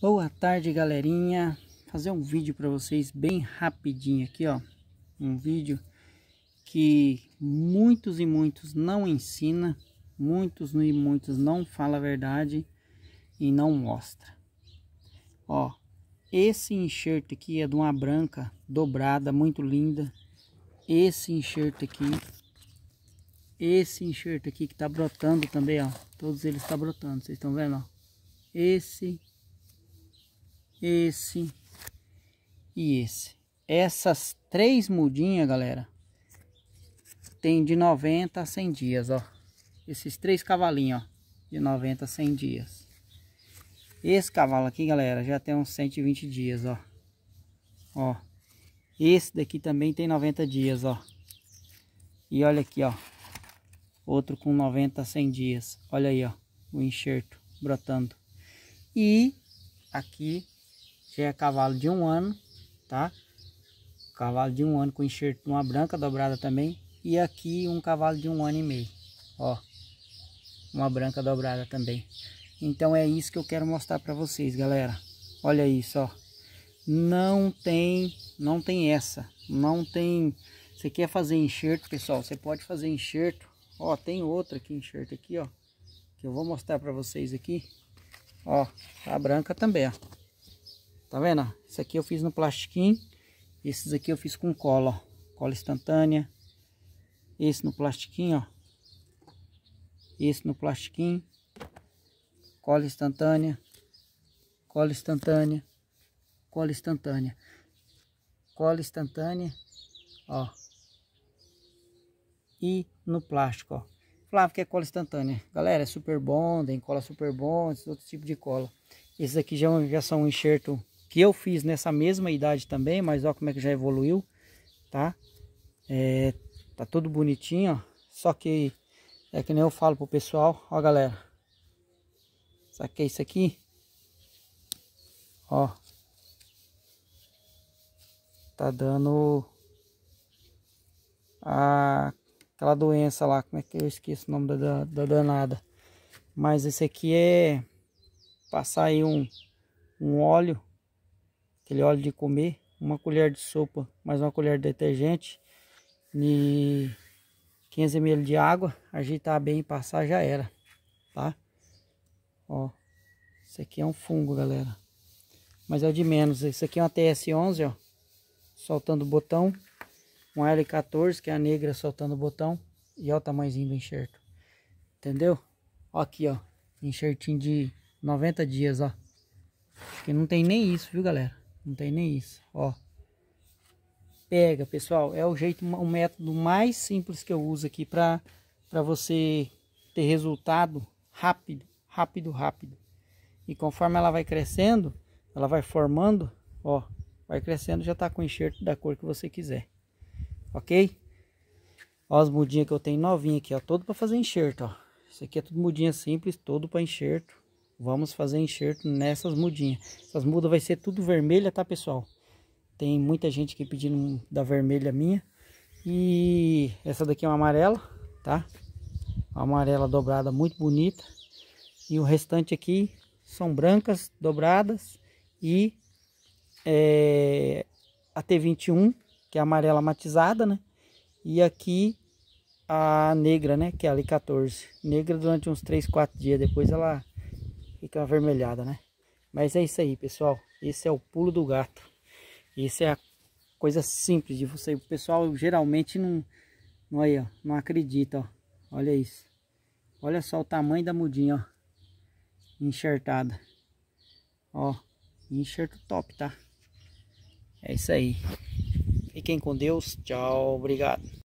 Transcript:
Boa tarde, galerinha. fazer um vídeo para vocês bem rapidinho aqui, ó. Um vídeo que muitos e muitos não ensina, muitos e muitos não fala a verdade e não mostra. Ó, esse enxerto aqui é de uma branca dobrada, muito linda. Esse enxerto aqui, esse enxerto aqui que tá brotando também, ó. Todos eles tá brotando, vocês estão vendo, ó. Esse esse e esse. Essas três mudinhas, galera, tem de 90 a 100 dias, ó. Esses três cavalinhos, ó, de 90 a 100 dias. Esse cavalo aqui, galera, já tem uns 120 dias, ó. Ó. Esse daqui também tem 90 dias, ó. E olha aqui, ó. Outro com 90 a 100 dias. Olha aí, ó. O enxerto brotando. E aqui que é cavalo de um ano, tá? Cavalo de um ano com enxerto uma branca dobrada também. E aqui um cavalo de um ano e meio, ó. Uma branca dobrada também. Então é isso que eu quero mostrar para vocês, galera. Olha isso, ó. Não tem, não tem essa. Não tem... Você quer fazer enxerto, pessoal? Você pode fazer enxerto. Ó, tem outra aqui, enxerto aqui, ó. Que eu vou mostrar para vocês aqui. Ó, a branca também, ó. Tá vendo? Isso aqui eu fiz no plastiquinho. Esses aqui eu fiz com cola, ó. Cola instantânea. Esse no plastiquinho, ó. Esse no plastiquinho. Cola instantânea. Cola instantânea. Cola instantânea. Cola instantânea, ó. E no plástico, ó. Flávio, que é cola instantânea. Galera, é super bom tem cola super bom esse outro tipo de cola. Esses aqui já, já são um enxerto que eu fiz nessa mesma idade também, mas olha como é que já evoluiu, tá? É, tá tudo bonitinho, ó. Só que é que nem eu falo pro pessoal, ó galera. Sabe que é isso aqui? Ó. Tá dando a, aquela doença lá, como é que eu esqueço o nome da, da danada. Mas esse aqui é passar aí um, um óleo aquele óleo de comer, uma colher de sopa, mais uma colher de detergente e 15 ml de água, agitar bem e passar já era, tá? Ó, isso aqui é um fungo, galera. Mas é o de menos, isso aqui é uma TS11, ó, soltando o botão, uma L14, que é a negra soltando o botão, e olha o tamanhozinho do enxerto, entendeu? Ó aqui, ó, enxertinho de 90 dias, ó. Acho que não tem nem isso, viu, galera? Não tem nem isso, ó. Pega, pessoal, é o jeito, o método mais simples que eu uso aqui para para você ter resultado rápido, rápido, rápido. E conforme ela vai crescendo, ela vai formando, ó, vai crescendo, já tá com enxerto da cor que você quiser. OK? Ó as mudinhas que eu tenho novinha aqui, ó, todo para fazer enxerto, ó. Isso aqui é tudo mudinha simples, todo para enxerto. Vamos fazer enxerto nessas mudinhas. Essas mudas vai ser tudo vermelha, tá, pessoal? Tem muita gente aqui pedindo da vermelha minha. E essa daqui é uma amarela, tá? Uma amarela dobrada muito bonita. E o restante aqui são brancas dobradas e é, a T21, que é amarela matizada, né? E aqui a negra, né? Que é a L 14. Negra durante uns 3, 4 dias. Depois ela fica avermelhada, né? Mas é isso aí, pessoal. Esse é o pulo do gato. Esse é a coisa simples de você. O pessoal geralmente não, não, aí, ó, não acredita, ó. Olha isso. Olha só o tamanho da mudinha, ó. Enxertada. Ó, enxerto top, tá? É isso aí. Fiquem com Deus. Tchau, obrigado.